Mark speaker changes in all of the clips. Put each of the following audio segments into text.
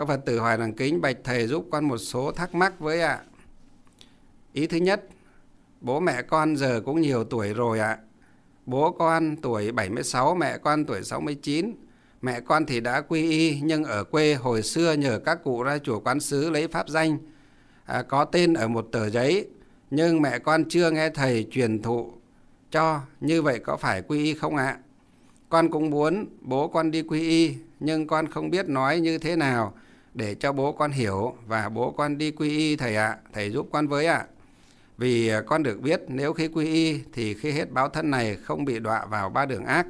Speaker 1: Các Phật tử hỏi rằng kính bạch thầy giúp con một số thắc mắc với ạ. Ý thứ nhất, bố mẹ con giờ cũng nhiều tuổi rồi ạ. Bố con tuổi 76, mẹ con tuổi 69. Mẹ con thì đã quy y nhưng ở quê hồi xưa nhờ các cụ ra chùa quán sứ lấy pháp danh à, có tên ở một tờ giấy nhưng mẹ con chưa nghe thầy truyền thụ cho như vậy có phải quy y không ạ? À? Con cũng muốn bố con đi quy y nhưng con không biết nói như thế nào để cho bố con hiểu và bố con đi quy y thầy ạ, à, thầy giúp con với ạ. À. Vì con được biết nếu khi quy y thì khi hết báo thân này không bị đọa vào ba đường ác.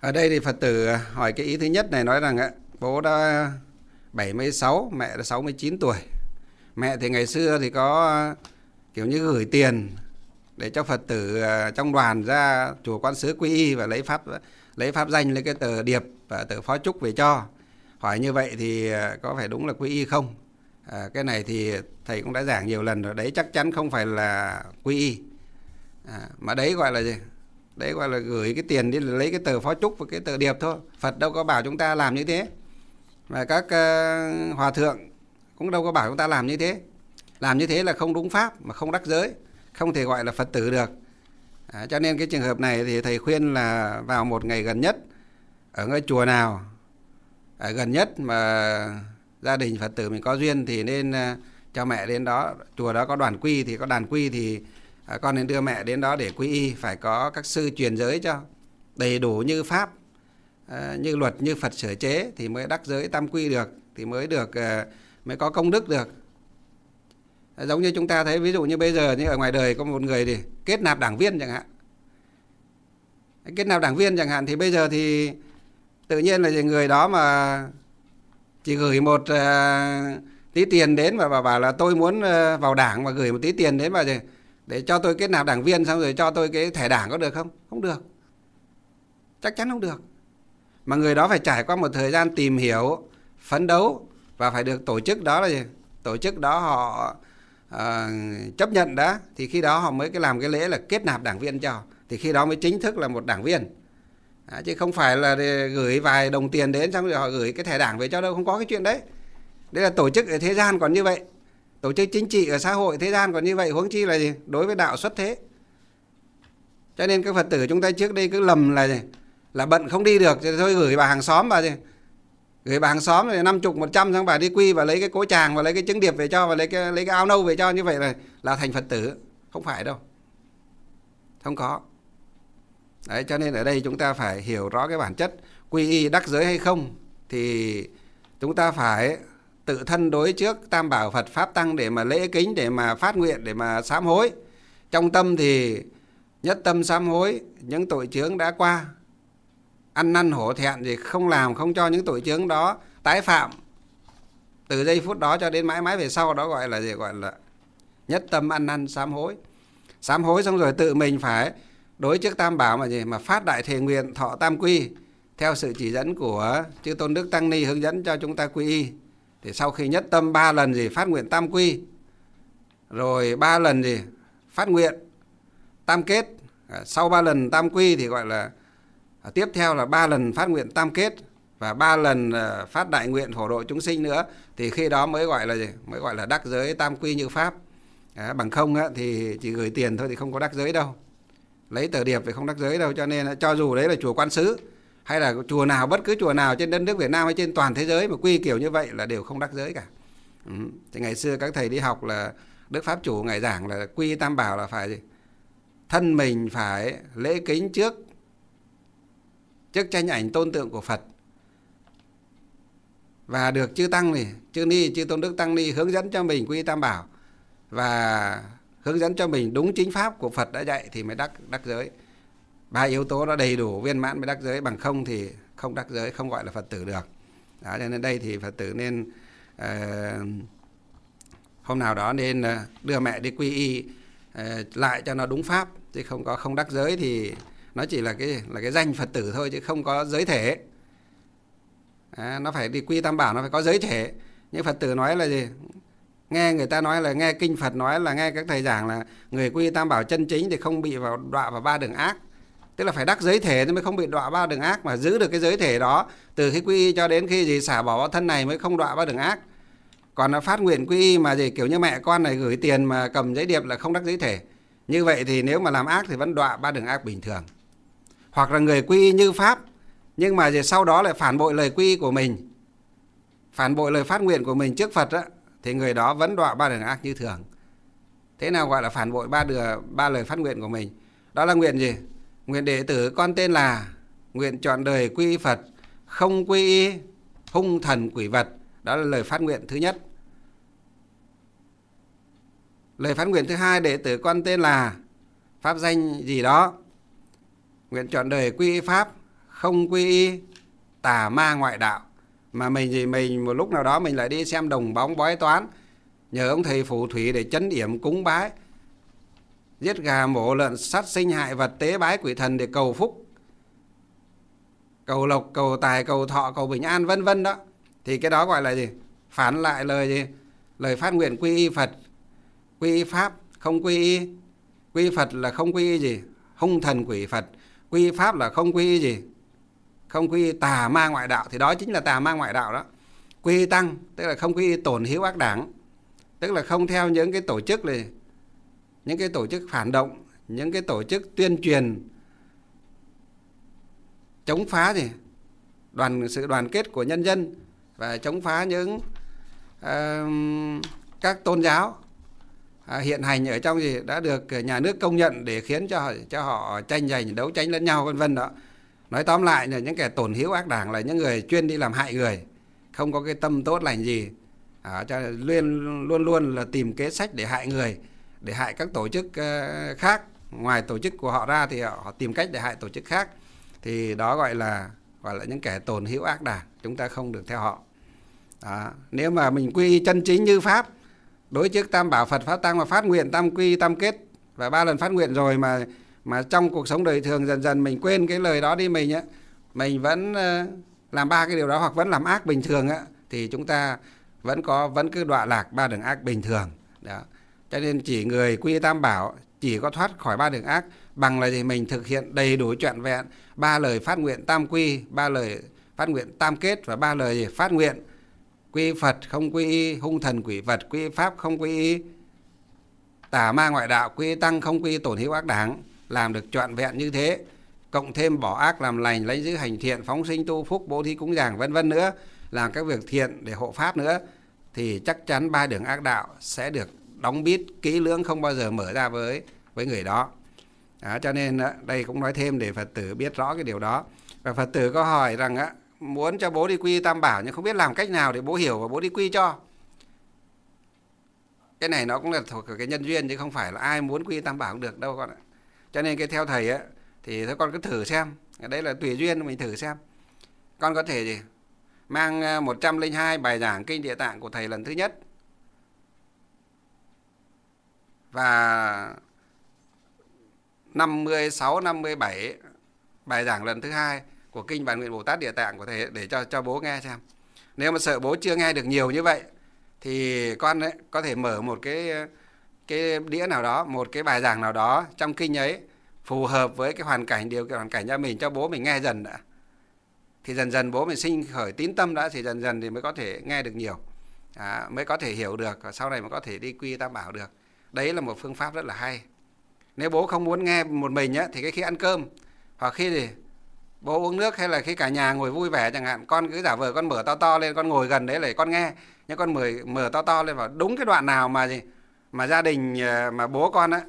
Speaker 1: Ở đây thì Phật tử à, hỏi cái ý thứ nhất này nói rằng ạ, à, bố đã 76, mẹ đã 69 tuổi. Mẹ thì ngày xưa thì có à, kiểu như gửi tiền để cho Phật tử trong đoàn ra chùa Quan Sứ quy y và lấy pháp lấy pháp danh lấy cái tờ điệp và tờ phó chúc về cho hỏi như vậy thì ờ, có phải đúng là quy y không à, cái này thì thầy cũng đã giảng nhiều lần rồi đấy chắc chắn không phải là quy y à, mà đấy gọi là gì đấy gọi là gửi cái tiền đi lấy cái tờ phó trúc và cái tờ điệp thôi phật đâu có bảo chúng ta làm như thế và các uh, hòa thượng cũng đâu có bảo chúng ta làm như thế làm như thế là không đúng pháp mà không đắc giới không thể gọi là phật tử được à, cho nên cái trường hợp này thì thầy khuyên là vào một ngày gần nhất ở ngôi chùa nào à, gần nhất mà gia đình phật tử mình có duyên thì nên à, cho mẹ đến đó chùa đó có đoàn quy thì có đàn quy thì à, con nên đưa mẹ đến đó để quy y phải có các sư truyền giới cho đầy đủ như pháp à, như luật như phật sửa chế thì mới đắc giới tam quy được thì mới được mới có công đức được giống như chúng ta thấy ví dụ như bây giờ như ở ngoài đời có một người thì kết nạp đảng viên chẳng hạn kết nạp đảng viên chẳng hạn thì bây giờ thì tự nhiên là người đó mà chỉ gửi một uh, tí tiền đến và bảo, bảo là tôi muốn uh, vào đảng và gửi một tí tiền đến và để cho tôi kết nạp đảng viên xong rồi cho tôi cái thẻ đảng có được không không được chắc chắn không được mà người đó phải trải qua một thời gian tìm hiểu phấn đấu và phải được tổ chức đó là gì tổ chức đó họ à, chấp nhận đã thì khi đó họ mới cái làm cái lễ là kết nạp đảng viên cho thì khi đó mới chính thức là một đảng viên à, chứ không phải là gửi vài đồng tiền đến xong rồi họ gửi cái thẻ đảng về cho đâu không có cái chuyện đấy đây là tổ chức ở thế gian còn như vậy tổ chức chính trị ở xã hội thế gian còn như vậy huống chi là gì đối với đạo xuất thế cho nên các phật tử chúng ta trước đây cứ lầm là gì? là bận không đi được thì thôi gửi bà hàng xóm bà gì gửi bà hàng xóm rồi năm chục một trăm xong bà đi quy và lấy cái cố tràng và lấy cái trứng điệp về cho và lấy cái lấy cái áo nâu về cho như vậy là là thành phật tử không phải đâu không có đấy cho nên ở đây chúng ta phải hiểu rõ cái bản chất quy y đắc giới hay không thì chúng ta phải tự thân đối trước tam bảo Phật pháp tăng để mà lễ kính để mà phát nguyện để mà sám hối trong tâm thì nhất tâm sám hối những tội chướng đã qua ăn năn hổ thẹn thì không làm không cho những tội chướng đó tái phạm từ giây phút đó cho đến mãi mãi về sau đó gọi là gì gọi là nhất tâm ăn năn sám hối sám hối xong rồi tự mình phải đối trước tam bảo mà gì mà phát đại thề nguyện thọ tam quy theo sự chỉ dẫn của chư tôn đức tăng ni hướng dẫn cho chúng ta quy y thì sau khi nhất tâm ba lần gì phát nguyện tam quy rồi ba lần gì phát nguyện tam kết à, sau ba lần tam quy thì gọi là à, tiếp theo là ba lần phát nguyện tam kết và ba lần à, phát đại nguyện phổ độ chúng sinh nữa thì khi đó mới gọi là gì mới gọi là đắc giới tam quy như pháp à, bằng không á, thì chỉ gửi tiền thôi thì không có đắc giới đâu lấy tờ điệp thì không đắc giới đâu cho nên cho dù đấy là chùa quan sứ hay là chùa nào bất cứ chùa nào trên đất nước Việt Nam hay trên toàn thế giới mà quy kiểu như vậy là đều không đắc giới cả ừ. thì ngày xưa các thầy đi học là Đức Pháp Chủ ngày giảng là quy tam bảo là phải gì thân mình phải lễ kính trước trước tranh ảnh tôn tượng của Phật và được chư tăng này, chư ni chư tôn đức tăng ni hướng dẫn cho mình quy tam bảo và hướng dẫn cho mình đúng chính pháp của Phật đã dạy thì mới đắc đắc giới ba yếu tố nó đầy đủ viên mãn mới đắc giới bằng không thì không đắc giới không gọi là Phật tử được đó cho nên đây thì Phật tử nên uh, hôm nào đó nên ờ, đưa mẹ đi quy y uh, lại cho nó đúng pháp chứ không có không đắc giới thì nó chỉ là cái là cái danh Phật tử thôi chứ không có giới thể à, nó phải đi quy tam bảo nó phải có giới thể nhưng Phật tử nói là gì nghe người ta nói là nghe kinh Phật nói là nghe các thầy giảng là người quy tam bảo chân chính thì không bị vào đọa vào ba đường ác tức là phải đắc giới thể thì mới không bị đọa ba đường ác mà giữ được cái giới thể đó từ khi quy cho đến khi gì xả bỏ thân này mới không đọa ba đường ác còn là phát nguyện quy mà gì kiểu như mẹ con này gửi tiền mà cầm giấy điệp là không đắc giới thể như vậy thì nếu mà làm ác thì vẫn đọa ba đường ác bình thường hoặc là người quy như pháp nhưng mà gì sau đó lại phản bội lời quy của mình phản bội lời phát nguyện của mình trước Phật á thì người đó vẫn đọa ba đường ác như thường thế nào gọi là phản bội ba đường ba lời phát nguyện của mình đó là nguyện gì nguyện đệ tử con tên là nguyện chọn đời quy phật không quy y hung thần quỷ vật đó là lời phát nguyện thứ nhất lời phát nguyện thứ hai đệ tử con tên là pháp danh gì đó nguyện chọn đời quy y pháp không quy y tà ma ngoại đạo mà mình thì mình một lúc nào đó mình lại đi xem đồng bóng bói toán nhờ ông thầy phù thủy để chấn yểm cúng bái giết gà mổ lợn sát sinh hại vật tế bái quỷ thần để cầu phúc cầu lộc cầu tài cầu thọ cầu bình an vân vân đó thì cái đó gọi là gì phản lại lời gì lời phát nguyện quy y phật quy y pháp không quy y quy phật là không quy y gì hung thần quỷ phật quy pháp là không quy y gì không quy tà ma ngoại đạo thì đó chính là tà ma ngoại đạo đó quy tăng tức là không quy tổn hiếu ác đảng tức là không theo những cái tổ chức này những cái tổ chức phản động những cái tổ chức tuyên truyền chống phá gì đoàn sự đoàn kết của nhân dân và chống phá những uh, các tôn giáo uh, hiện hành ở trong gì đã được nhà nước công nhận để khiến cho cho họ tranh giành đấu tranh lẫn nhau vân vân đó nói tóm lại là những kẻ tổn hiếu ác đảng là những người chuyên đi làm hại người không có cái tâm tốt lành gì à, cho luôn luôn luôn là tìm kế sách để hại người để hại các tổ chức uh, khác ngoài tổ chức của họ ra thì họ, họ tìm cách để hại tổ chức khác thì đó gọi là gọi là những kẻ tổn hiếu ác đảng chúng ta không được theo họ đó. nếu mà mình quy chân chính như pháp đối trước tam bảo phật pháp tăng và phát nguyện tam quy tam kết và ba lần phát nguyện rồi mà mà trong cuộc sống đời thường dần dần mình quên cái lời đó đi mình á mình vẫn ờ, làm ba cái điều đó hoặc vẫn làm ác bình thường á thì chúng ta vẫn có vẫn cứ đọa lạc ba đường ác bình thường đó cho nên chỉ người quy tam bảo chỉ có thoát khỏi ba đường ác bằng là gì mình thực hiện đầy đủ trọn vẹn ba lời phát nguyện tam quy ba lời phát nguyện tam kết và ba lời phát nguyện quy phật không quy y hung thần quỷ vật quy pháp không quy y tả ma ngoại đạo quy tăng không quy tổn hữu ác đảng làm được trọn vẹn như thế cộng thêm bỏ ác làm lành lấy giữ hành thiện phóng sinh tu phúc bố thí cúng giảng vân vân nữa làm các việc thiện để hộ pháp nữa thì chắc chắn ba đường ác đạo sẽ được đóng bít kỹ lưỡng không bao giờ mở ra với với người đó à, cho nên ờ, đây cũng nói thêm để phật tử biết rõ cái điều đó và phật tử có hỏi rằng á muốn cho bố đi quy tam bảo nhưng không biết làm cách nào để bố hiểu và bố đi quy cho cái này nó cũng là thuộc cái nhân duyên chứ không phải là ai muốn quy tam bảo cũng được đâu con ạ cho nên cái theo thầy á thì các con cứ thử xem đấy là tùy duyên mình thử xem con có thể gì mang 102 à, bài giảng kinh địa tạng của thầy lần thứ nhất và 56 57 bài giảng lần thứ hai của kinh bản nguyện Bồ Tát địa tạng của thầy để cho cho bố nghe xem. Nếu mà sợ bố chưa nghe được nhiều như vậy thì con ấy có thể mở một cái cái đĩa nào đó một cái bài giảng nào đó trong kinh ấy phù hợp với cái hoàn cảnh điều kiện hoàn cảnh gia mình cho bố mình nghe dần đã thì dần dần bố mình sinh khởi tín tâm đã thì dần dần thì mới có thể nghe được nhiều à, mới có thể hiểu được và sau này mới có thể đi quy tam bảo được đấy là một phương pháp rất là hay nếu bố không muốn nghe một mình á, thì cái khi ăn cơm hoặc khi thì bố uống nước hay là khi cả nhà ngồi vui vẻ chẳng hạn con cứ giả vờ con mở to to lên con ngồi gần đấy để con nghe nhưng con mở mở to to lên vào đúng cái đoạn nào mà gì mà gia đình ờ, mà bố con á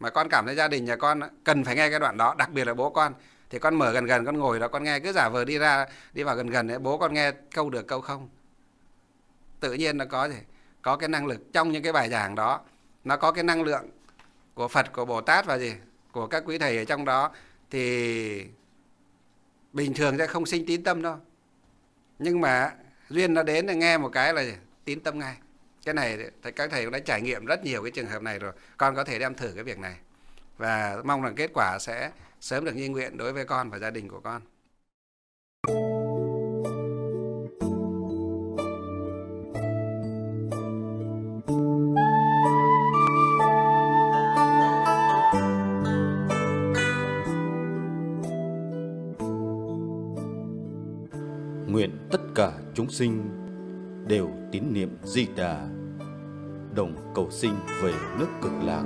Speaker 1: mà con cảm thấy gia đình nhà con cần phải nghe cái đoạn đó đặc biệt là bố con thì con mở gần gần con ngồi đó con nghe cứ giả vờ đi ra đi vào gần gần ấy, bố con nghe câu được câu không tự nhiên nó có gì có cái năng lực trong những cái bài giảng đó nó có cái năng lượng của Phật của Bồ Tát và gì của các quý thầy ở trong đó thì bình thường sẽ không sinh tín tâm đâu nhưng mà duyên nó đến thì nghe một cái là gì? tín tâm ngay cái này thì các thầy cũng đã trải nghiệm rất nhiều cái trường hợp này rồi con có thể đem thử cái việc này và mong rằng kết quả sẽ sớm được như nguyện đối với con và gia đình của con nguyện tất cả chúng sinh đều tín niệm Di Đà đồng cầu sinh về nước cực lạc